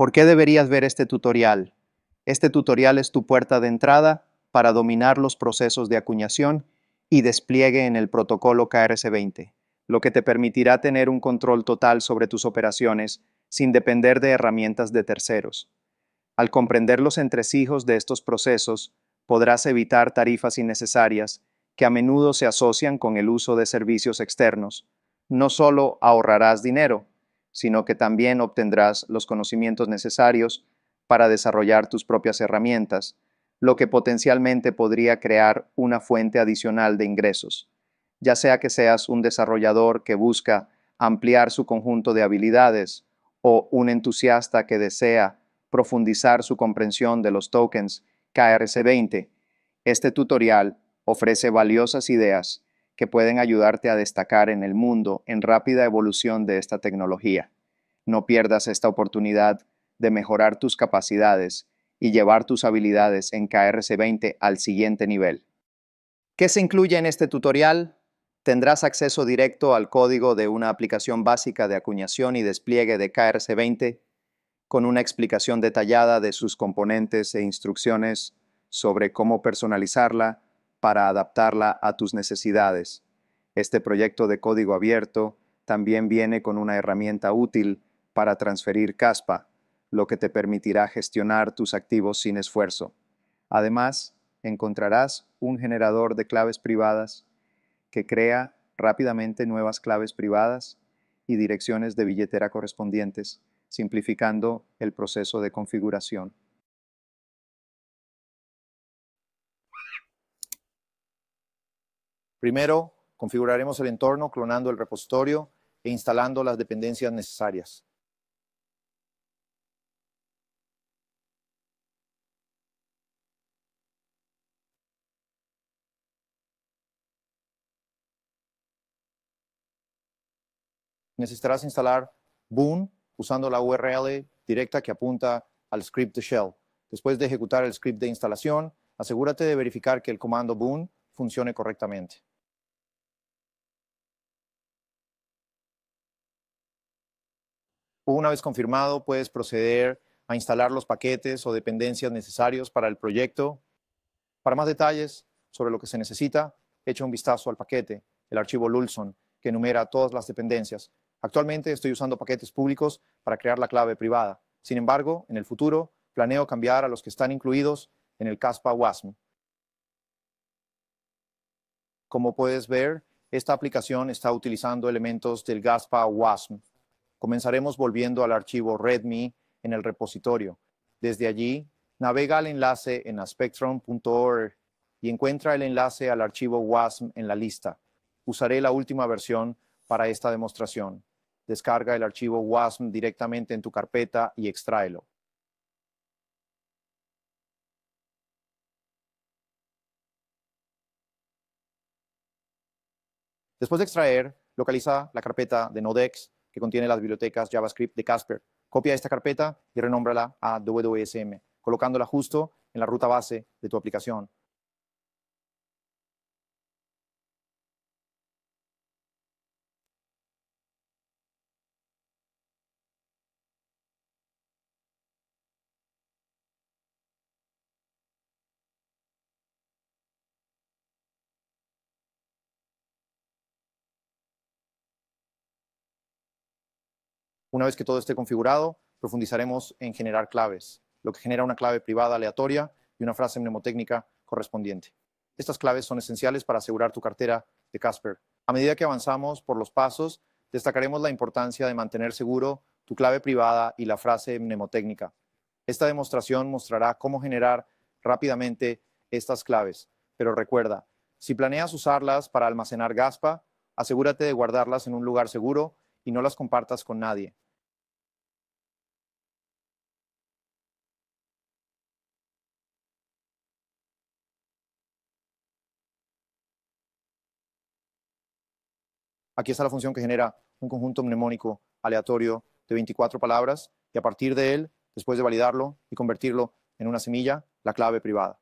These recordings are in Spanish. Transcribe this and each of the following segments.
¿Por qué deberías ver este tutorial? Este tutorial es tu puerta de entrada para dominar los procesos de acuñación y despliegue en el protocolo KRC20, lo que te permitirá tener un control total sobre tus operaciones sin depender de herramientas de terceros. Al comprender los entresijos de estos procesos, podrás evitar tarifas innecesarias que a menudo se asocian con el uso de servicios externos. No solo ahorrarás dinero, sino que también obtendrás los conocimientos necesarios para desarrollar tus propias herramientas, lo que potencialmente podría crear una fuente adicional de ingresos, ya sea que seas un desarrollador que busca ampliar su conjunto de habilidades o un entusiasta que desea profundizar su comprensión de los tokens KRC20. Este tutorial ofrece valiosas ideas que pueden ayudarte a destacar en el mundo en rápida evolución de esta tecnología. No pierdas esta oportunidad de mejorar tus capacidades y llevar tus habilidades en KRC20 al siguiente nivel. ¿Qué se incluye en este tutorial? Tendrás acceso directo al código de una aplicación básica de acuñación y despliegue de KRC20 con una explicación detallada de sus componentes e instrucciones sobre cómo personalizarla, para adaptarla a tus necesidades. Este proyecto de código abierto también viene con una herramienta útil para transferir CASPA, lo que te permitirá gestionar tus activos sin esfuerzo. Además, encontrarás un generador de claves privadas que crea rápidamente nuevas claves privadas y direcciones de billetera correspondientes, simplificando el proceso de configuración. Primero, configuraremos el entorno clonando el repositorio e instalando las dependencias necesarias. Necesitarás instalar Boon usando la URL directa que apunta al script de shell. Después de ejecutar el script de instalación, asegúrate de verificar que el comando boon funcione correctamente. Una vez confirmado, puedes proceder a instalar los paquetes o dependencias necesarios para el proyecto. Para más detalles sobre lo que se necesita, echa un vistazo al paquete, el archivo Lulson, que enumera todas las dependencias. Actualmente estoy usando paquetes públicos para crear la clave privada. Sin embargo, en el futuro, planeo cambiar a los que están incluidos en el CASPA WASM. Como puedes ver, esta aplicación está utilizando elementos del CASPA WASM. Comenzaremos volviendo al archivo README en el repositorio. Desde allí, navega al enlace en aspectrum.org y encuentra el enlace al archivo WASM en la lista. Usaré la última versión para esta demostración. Descarga el archivo WASM directamente en tu carpeta y extráelo. Después de extraer, localiza la carpeta de Nodex que contiene las bibliotecas JavaScript de Casper. Copia esta carpeta y renómbrala a WSM, colocándola justo en la ruta base de tu aplicación. Una vez que todo esté configurado, profundizaremos en generar claves, lo que genera una clave privada aleatoria y una frase mnemotécnica correspondiente. Estas claves son esenciales para asegurar tu cartera de Casper. A medida que avanzamos por los pasos, destacaremos la importancia de mantener seguro tu clave privada y la frase mnemotécnica. Esta demostración mostrará cómo generar rápidamente estas claves, pero recuerda, si planeas usarlas para almacenar Gaspa, asegúrate de guardarlas en un lugar seguro y no las compartas con nadie. Aquí está la función que genera un conjunto mnemónico aleatorio de 24 palabras y a partir de él, después de validarlo y convertirlo en una semilla, la clave privada.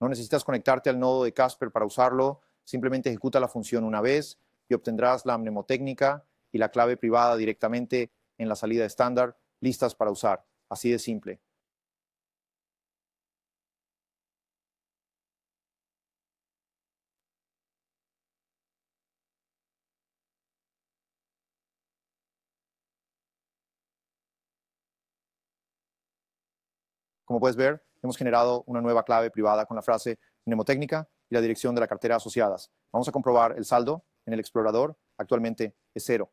No necesitas conectarte al nodo de Casper para usarlo, simplemente ejecuta la función una vez y obtendrás la mnemotécnica y la clave privada directamente en la salida estándar listas para usar. Así de simple. Como puedes ver, hemos generado una nueva clave privada con la frase mnemotécnica y la dirección de la cartera asociadas. Vamos a comprobar el saldo en el explorador. Actualmente es cero.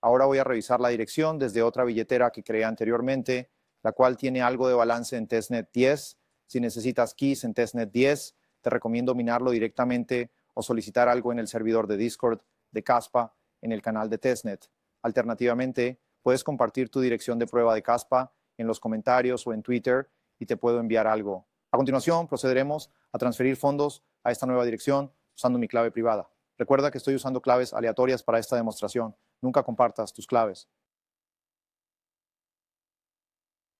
Ahora voy a revisar la dirección desde otra billetera que creé anteriormente, la cual tiene algo de balance en testnet 10. Si necesitas keys en testnet 10, te recomiendo minarlo directamente o solicitar algo en el servidor de Discord de Caspa en el canal de testnet. Alternativamente, puedes compartir tu dirección de prueba de caspa en los comentarios o en Twitter y te puedo enviar algo. A continuación, procederemos a transferir fondos a esta nueva dirección usando mi clave privada. Recuerda que estoy usando claves aleatorias para esta demostración. Nunca compartas tus claves.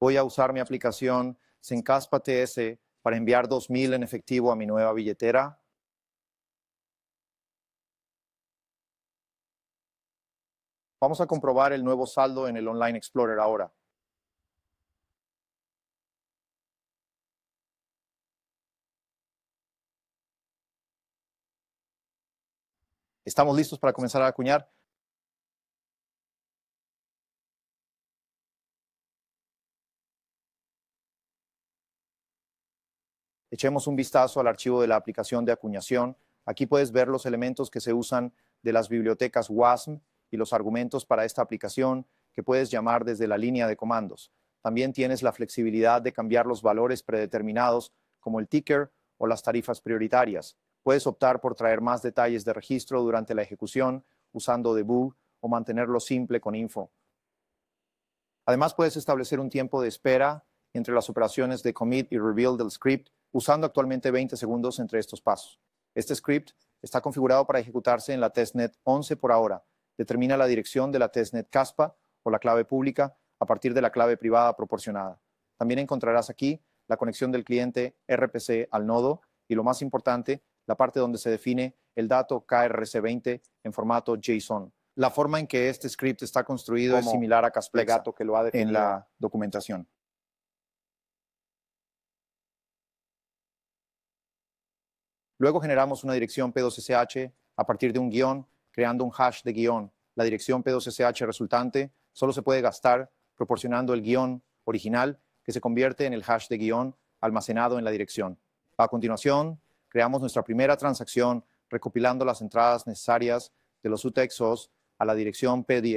Voy a usar mi aplicación Sencaspa TS para enviar 2.000 en efectivo a mi nueva billetera Vamos a comprobar el nuevo saldo en el Online Explorer ahora. ¿Estamos listos para comenzar a acuñar? Echemos un vistazo al archivo de la aplicación de acuñación. Aquí puedes ver los elementos que se usan de las bibliotecas WASM y los argumentos para esta aplicación que puedes llamar desde la línea de comandos. También tienes la flexibilidad de cambiar los valores predeterminados como el ticker o las tarifas prioritarias. Puedes optar por traer más detalles de registro durante la ejecución usando debug o mantenerlo simple con info. Además, puedes establecer un tiempo de espera entre las operaciones de commit y reveal del script usando actualmente 20 segundos entre estos pasos. Este script está configurado para ejecutarse en la testnet 11 por ahora, determina la dirección de la testnet CASPA o la clave pública a partir de la clave privada proporcionada. También encontrarás aquí la conexión del cliente RPC al nodo y lo más importante, la parte donde se define el dato KRC20 en formato JSON. La forma en que este script está construido es similar a Casplexa que lo ha en la documentación. Luego generamos una dirección P2SH a partir de un guión creando un hash de guión. La dirección P2SH resultante solo se puede gastar proporcionando el guión original que se convierte en el hash de guión almacenado en la dirección. A continuación, creamos nuestra primera transacción recopilando las entradas necesarias de los UTXOs a la dirección p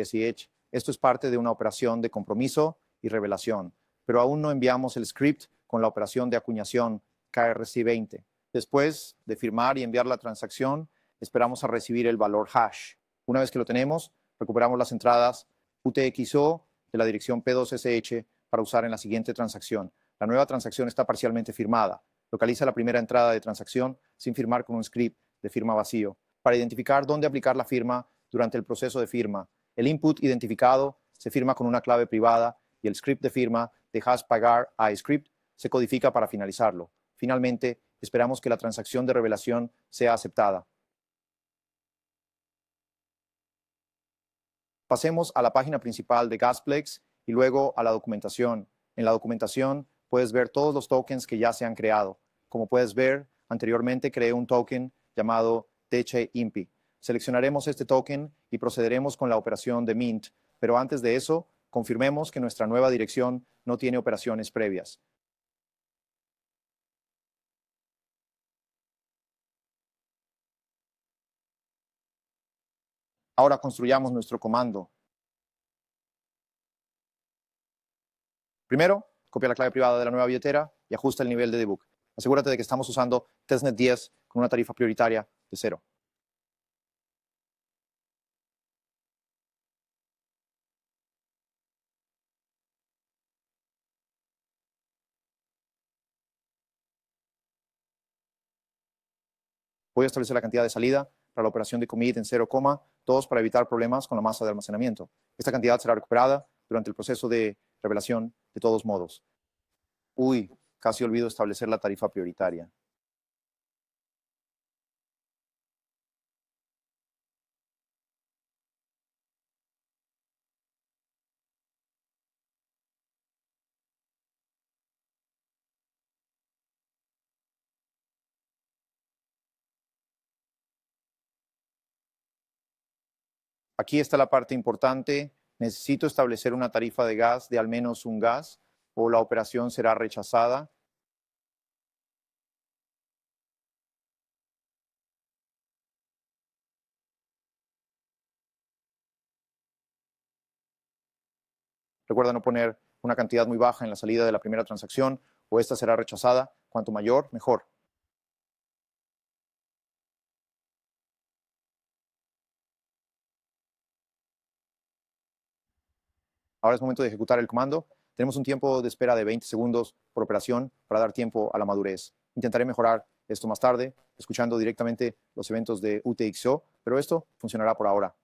Esto es parte de una operación de compromiso y revelación, pero aún no enviamos el script con la operación de acuñación KRC20. Después de firmar y enviar la transacción, esperamos a recibir el valor hash. Una vez que lo tenemos, recuperamos las entradas UTXO de la dirección P2SH para usar en la siguiente transacción. La nueva transacción está parcialmente firmada. Localiza la primera entrada de transacción sin firmar con un script de firma vacío para identificar dónde aplicar la firma durante el proceso de firma. El input identificado se firma con una clave privada y el script de firma de hash pagar a script se codifica para finalizarlo. Finalmente, esperamos que la transacción de revelación sea aceptada. Pasemos a la página principal de Gasplex y luego a la documentación. En la documentación puedes ver todos los tokens que ya se han creado. Como puedes ver, anteriormente creé un token llamado Teche Seleccionaremos este token y procederemos con la operación de Mint, pero antes de eso, confirmemos que nuestra nueva dirección no tiene operaciones previas. Ahora construyamos nuestro comando. Primero, copia la clave privada de la nueva billetera y ajusta el nivel de debug. Asegúrate de que estamos usando testnet 10 con una tarifa prioritaria de cero. Voy a establecer la cantidad de salida para la operación de commit en 0,2 para evitar problemas con la masa de almacenamiento. Esta cantidad será recuperada durante el proceso de revelación de todos modos. Uy, casi olvido establecer la tarifa prioritaria. Aquí está la parte importante. Necesito establecer una tarifa de gas de al menos un gas o la operación será rechazada. Recuerda no poner una cantidad muy baja en la salida de la primera transacción o esta será rechazada. Cuanto mayor, mejor. Ahora es momento de ejecutar el comando. Tenemos un tiempo de espera de 20 segundos por operación para dar tiempo a la madurez. Intentaré mejorar esto más tarde, escuchando directamente los eventos de UTXO, pero esto funcionará por ahora.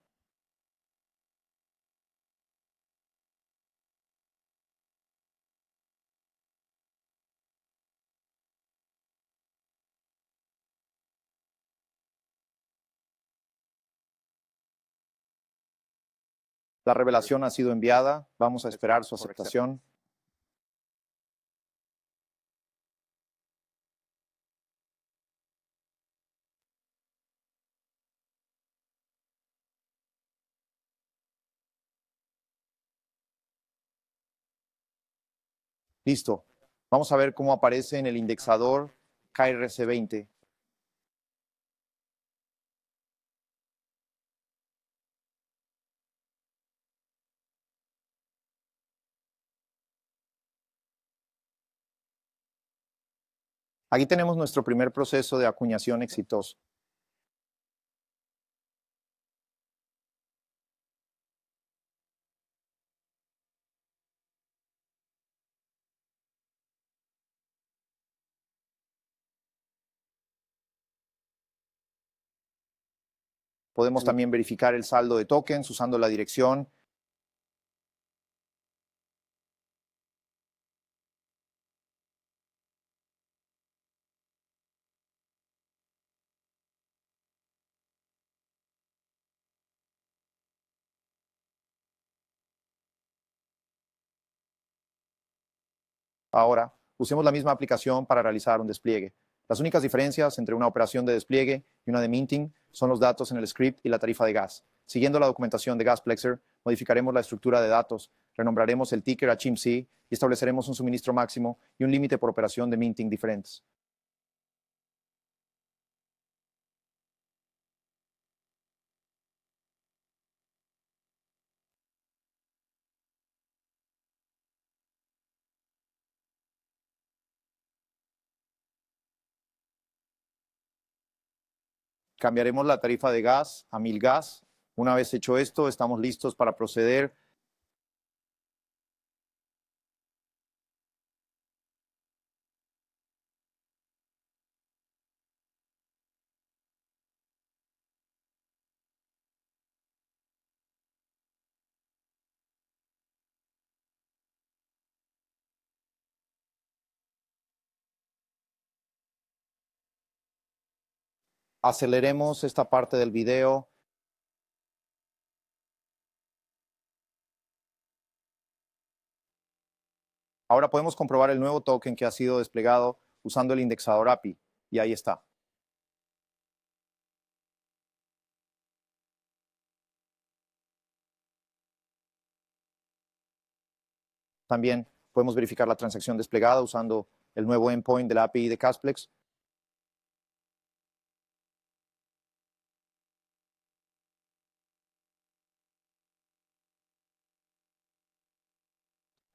La revelación ha sido enviada, vamos a esperar su aceptación. Listo. Vamos a ver cómo aparece en el indexador KRC20. Aquí tenemos nuestro primer proceso de acuñación exitoso. Podemos también verificar el saldo de tokens usando la dirección Ahora, usemos la misma aplicación para realizar un despliegue. Las únicas diferencias entre una operación de despliegue y una de minting son los datos en el script y la tarifa de gas. Siguiendo la documentación de Gasplexer, modificaremos la estructura de datos, renombraremos el ticker a ChimC y estableceremos un suministro máximo y un límite por operación de minting diferentes. Cambiaremos la tarifa de gas a mil gas. Una vez hecho esto, estamos listos para proceder aceleremos esta parte del video. Ahora podemos comprobar el nuevo token que ha sido desplegado usando el indexador API y ahí está. También podemos verificar la transacción desplegada usando el nuevo endpoint de la API de Casplex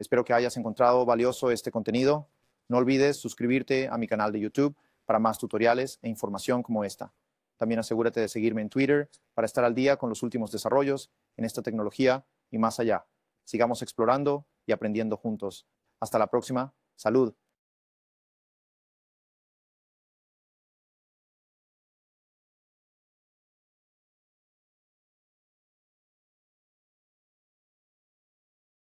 Espero que hayas encontrado valioso este contenido. No olvides suscribirte a mi canal de YouTube para más tutoriales e información como esta. También asegúrate de seguirme en Twitter para estar al día con los últimos desarrollos en esta tecnología y más allá. Sigamos explorando y aprendiendo juntos. Hasta la próxima. Salud.